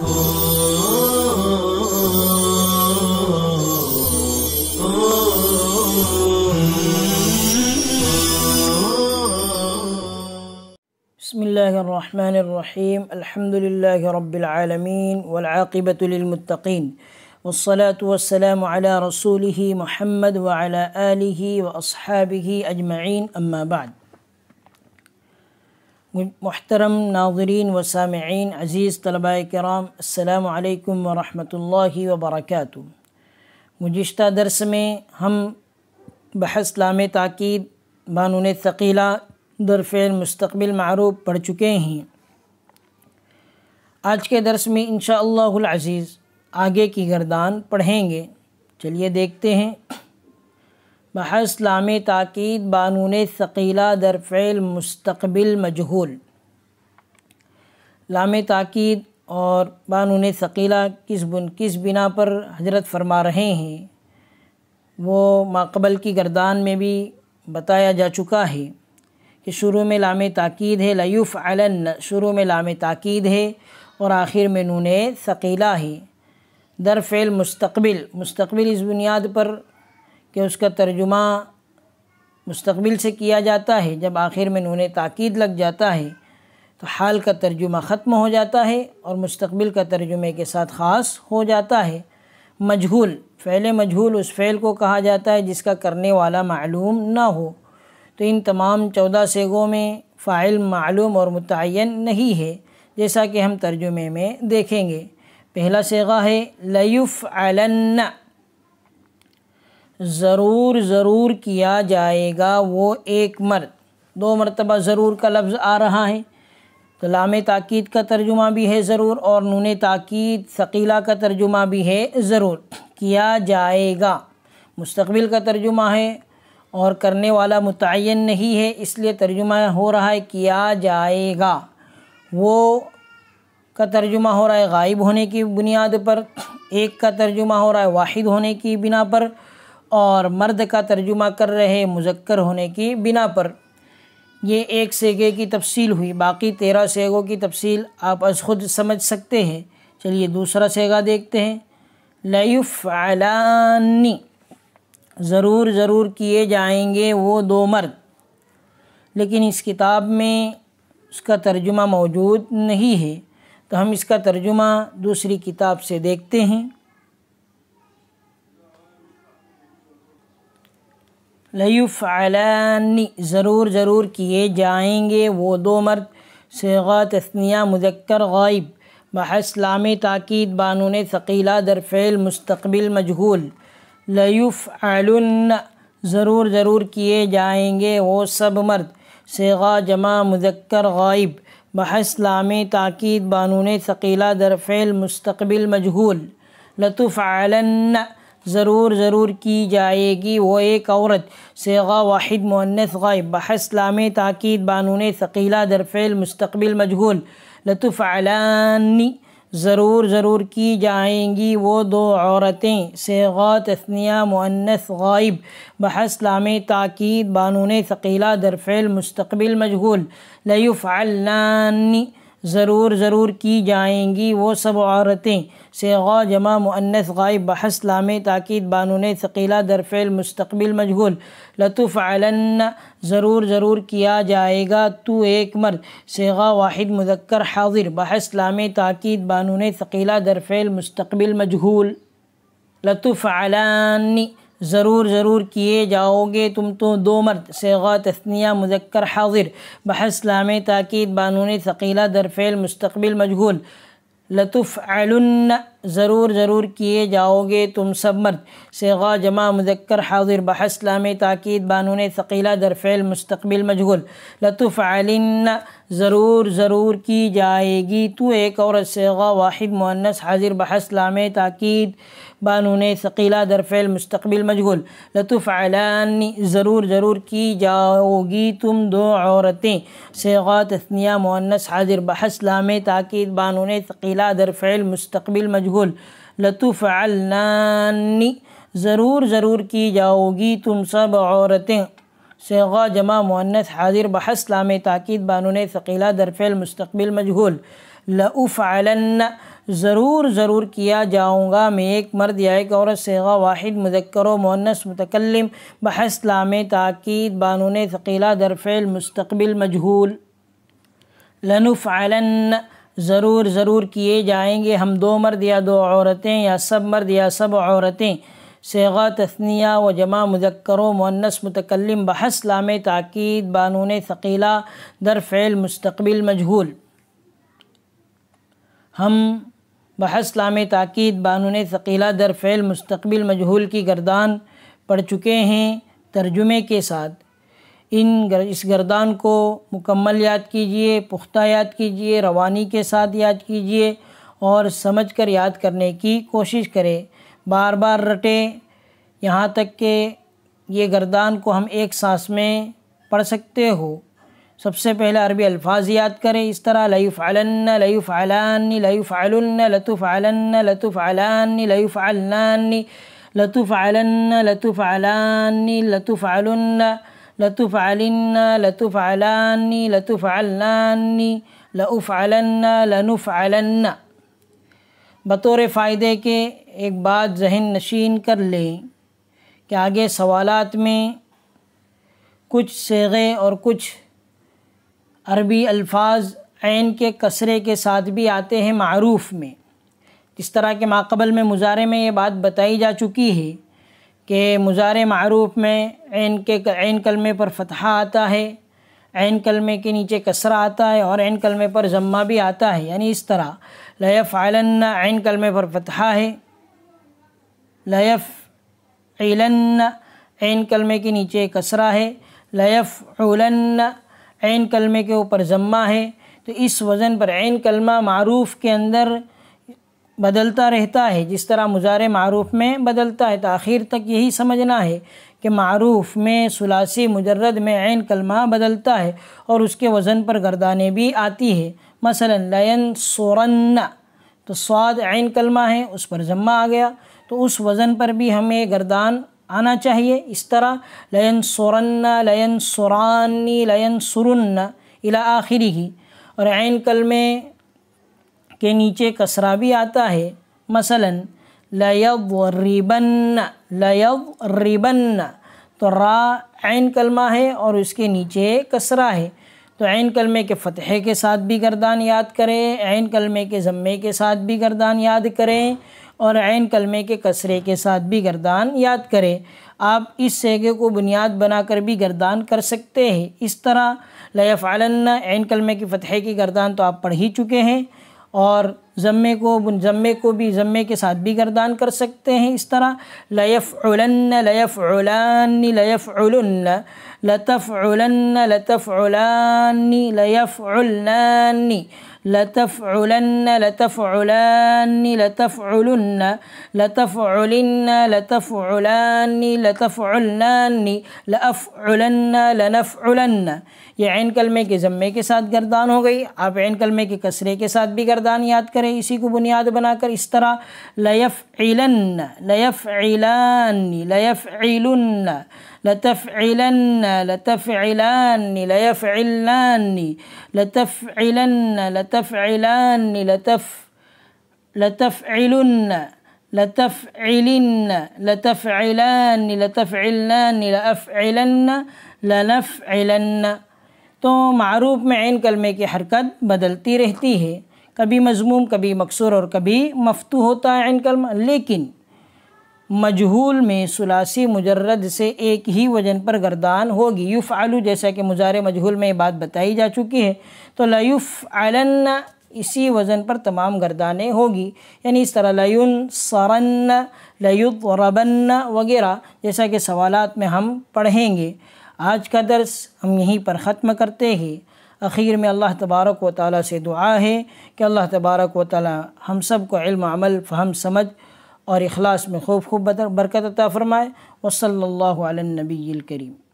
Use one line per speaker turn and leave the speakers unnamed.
بسم الله الرحمن الرحيم الحمد لله رب العالمين والعاقبة للمتقين والصلاة والسلام على رسوله محمد وعلى آله وأصحابه أجمعين أما بعد मोहतरम नागरीन व सामीन अज़ीज़ तलबा कराम अल्लाम वरहमल वबरक गुज्त दरस में हम बहस लाम ताक़द बानून शकीला दरफ़ेल मुस्तबिल मरूफ पढ़ चुके हैं आज के दरस में इन अज़ीज़ आगे की गर्दान पढ़ेंगे चलिए देखते हैं बहस्लाम ताक़द बानून सकीला दरफ़ेल मुस्तबिल मजहूल लाम ताक़द और बानून सकीला किस बुन किस बिना पर हजरत फरमा रहे हैं वो माकबल की गर्दान में भी बताया जा चुका है कि शुरू में लाम ताक़द है लयुफ़ अलन शुरू में लाम ताक़द है और आखिर में नून सकीला है दरफ़ेल मुस्तबिल मुस्तबिल इस बुनियाद पर कि उसका तर्जुमा मुस्तबिल से किया जाता है जब आखिर में नून ताक़द लग जाता है तो हाल का तर्जुमा ख़त्म हो जाता है और मुस्तबिल का तर्जुमे के साथ ख़ास हो जाता है मजहूल फ़ैल मजहूल उस फ़ैल को कहा जाता है जिसका करने वाला मालूम ना हो तो इन तमाम चौदह सेगों में फ़ाइल मालूम और मुतन नहीं है जैसा कि हम तर्जुमे में देखेंगे पहला सेगा है लयुफ़ अलन्ना ज़रूर ज़रूर किया जाएगा वो एक मर्द दो मरतबा ज़रूर का लफ्ज़ आ रहा है तो लाम ताक़द का तर्जुमा भी है ज़रूर और नून ताक़द शकीला का तर्जुमा भी है ज़रूर किया जाएगा मुस्तबिल का तर्जुमा है और करने वाला मुतन नहीं है इसलिए तर्जुमा हो रहा है किया जाएगा वो का तर्जुमा हो रहा है गायब होने की बुनियाद पर एक का तर्जुमा हो रहा है वाहिद होने की बिना पर और मर्द का तर्जुमा कर रहे मुजक्कर होने की बिना पर ये एक सेगे की तफसील हुई बाकी तेरह सेगों की तफसील आप अज खुद समझ सकते हैं चलिए दूसरा सेगा देखते हैं लयुफ़लानी ज़रूर ज़रूर किए जाएंगे वो दो मर्द लेकिन इस किताब में उसका तर्जुमा मौजूद नहीं है तो हम इसका तर्जुमा दूसरी किताब से देखते हैं लयुफ़लानी ज़रूर ज़रूर किए जाएंगे वो दो मर्द सेगा तस्निया मुजक्कर गायब बहस लाम ताक़द बानून शकीला दरफ़ेल मुस्तबिल मजहूल लयुफ़लन ज़रूर ज़रूर किए जाएंगे वो सब मर्द सेगा जमा मुजक्कर गायब बहस लाम ताक़द बानून शकीला दरफ़ेल मुस्तबिल मजहूल लतुफ़लन ज़रूर ज़रूर की जाएगी वो एक औरत सेगा वाहिद मुन्नस गायब बहस लाम ताक़द बानून शकीला दरफ़ेल मुस्तबिल मजहूल लतुफ़ अलानी ज़रूर ज़रूर की जाएंगी वो दो औरतें सेगा तस्निया मुन्नस गायब बहस लाम ताक़द बानून शकीला दरफ़ेल मुस्तबिल मजहूल लयुफ़ अलानी ज़रूर ज़रूर की जाएंगी वो सब औरतें गौ जमा मुन्नस गायब बहस लामे ताक़द बानून शकीला दरफ़ेल मुस्तबिल मशगूल लतुफ़ आलन ज़रूर ज़रूर किया जाएगा तो एक मर सेगा वाहिद मुजक्कर हाजिर बहस लामे ताक़द बानून शकीला दरफ़ेल मुस्तबिल मशगूल लतुफ़ आलानी ज़रूर ज़रूर किए जाओगे तुम तो दो मर्द सेगा तस्निया मुजक्कर हाजिर बहस लाम ताक़ीद बानून शकीला दरफेल मुस्तबिल मजहूल लतुफ़ अलुन्न ज़रूर ज़रूर किए जाओगे तुम सब मर्द सेगा जमा मुजक्कर हाजिर बहस लाम बानून शकीला दरफेल मुस्तबिल मजहूल लतुफ़ अलिन ज़रूर ज़रूर की जाएगी तो एक और सेगा वाहिद मुन्नस हाजिर बहस लाम ताक़ीद बानून शकीला दरफेल मुस्तबिल मजगुल लतुफ़लान ज़रूर ज़रूर की जाओगी तुम दो औरतें सेगा तस्निया मुन्नस हाजिर बहस लाम ताकि बानून शकीला दरफेल मुस्तबिल मजगुल लतुफ़लानी ज़रूर ज़रूर की जाओगी तुम सब औरतें सेगा जमा मुन्नस हाजिर बहस लाम ताकि बानून शकीला दरफेल मुस्तबिल मजगुल लफ़लन ज़रूर ज़रूर किया जाऊँगा मैं एक मर्द या एक औरत सेगा वाहिद मुजक्र वनस मतकलम बहस लाम ताक़द बानून थकीला दरफ़ेल मुस्तबिल मजहूल लनुफ़ालन ज़रूर ज़रूर किए जाएंगे हम दो मर्द या दो औरतें या सब मर्द या सब औरतें सेगा तस्निया व जमा मुजक्र वनस मतकलम बहस लाम ताक़द बानून थकीला दरफ़ेल मुस्तबिल मजहूल हम बहसलाम ताक़द बानून दर फ़ैल मुस्तबिल मजहूल की गर्दान पढ़ चुके हैं तर्जुमे के साथ इन गर, इस गर्दान को मुकम्मल याद कीजिए पुख्ता याद कीजिए रवानी के साथ याद कीजिए और समझ कर याद करने की कोशिश करें बार बार रटे यहाँ तक कि ये गर्दान को हम एक सांस में पढ़ सकते हो سب سے پہلے عربی الفاظ یاد کریں اس طرح لیفعلن لیفعلانی لیفعلن لتفعلن لتفعلانی لیفعلنانی لتفعلن لتفعلانی لتفعلن لتفعلن لتفعلانی لتفعلنانی لأفعلن لنفعلن بطور فائدے کے ایک بات ذہن نشین کر لیں کہ آگے سوالات میں کچھ سیغے اور کچھ अरबी अल्फाज ऐन के कसरे के साथ भी आते हैं मरूफ़ में इस तरह के माकबल में मुजारे में ये बात बताई जा चुकी है कि मुजारे मरूफ़ में ऐन के ऐन कलमे पर फतहा आता है ऐन कलमे के नीचे कसरा आता है और ऐन कलमे पर जम्मा भी आता है यानी इस तरह लयफ़ आलन ऐन कलमे पर फतहा है लयफ़ एलन ऐन कलमे के नीचे कसरा है लयफ़ उलन ऐन कलमे के ऊपर ज़म्मा है तो इस वज़न पर ऐन कलमा मारूफ के अंदर बदलता रहता है जिस तरह मुजार मरूफ़ में बदलता है तो आखिर तक यही समझना है कि मरूफ़ में सुलासी मुजरद में ऐन कलमा बदलता है और उसके वज़न पर गर्दाने भी आती है मसलन लयन सोरन्ना तो स्वाद ऐन कलमा है उस पर जम्मा आ गया तो उस वज़न पर भी हमें गर्दान आना चाहिए इस तरह लयन सुरन्ना लयन सुरानी लयन सुरन्ना इला आखिरी ही और आन कलमे के नीचे कसरा भी आता है मसलन लयव रिबन लयव रिबन तो रा आन कलमा है और उसके नीचे कसरा है तो आन कलमे के फ़तहे के साथ भी गर्दान याद करें आन कलमे के ज़म्मे के साथ भी गर्दान याद करें और ऐन कलमे के कसरे के साथ भी गर्दान याद करें आप इस सेगे को बुनियाद बनाकर भी गर्दान कर सकते हैं इस तरह लयफ़ालन्ना ऐन कलमे की फ़तह की गर्दान तो आप पढ़ ही चुके हैं और ज़म्मे को ज़म्मे को भी ज़म्मे के साथ भी गर्दान कर सकते हैं इस तरह लयफ़लन लयफ़लानी लयफ़ल लतफ़लन लयफ़ लयफ़लानी لتفعلن لتفعلان لتفعلن لتفعلن لتفعلان لتفعلن لأفعلن لنفعلن یہ عین کلمے کے ذمے کے ساتھ گردان ہو گئی آپ عین کلمے کے کسرے کے ساتھ بھی گردان یاد کریں اسی کو بنیاد بنا کر اس طرح لیفعلن لیفعلان لیفعلن لتفعلن لتفعلان ليفعلان لتفعلن لتفعلان لتف لتفعلن لتفعلن لتفعلان لتفعلان لأفعلن لنفعلن تو معروف میں ان کلمے کی حرکت بدلتی رہتی ہے کبھی مضموم کبھی مقصور اور کبھی مفتو ہوتا ہے ان کلمہ لیکن मजहूल में सुलासी मुजर्रद से एक ही वजन पर गर्दान होगी युफ़ आलू जैसा कि मुजार मजहूल में ये बात बताई जा चुकी है तो लयुफ़ आलन इसी वज़न पर तमाम गर्दानें होगी यानी इस तरह लयुन सरन लयुत रबन वगैरह जैसा कि सवालात में हम पढ़ेंगे आज का दर्स हम यहीं पर ख़त्म करते हैं अखीर में अल्लाह तबारक व ताली से दुआ है कि अल्लाह तबारक व ताली हम सब को इल्म अमल फ़हम समझ और अखलास में खूब खूब बरकत अता फ़रमाए वसल्ला नबी करीम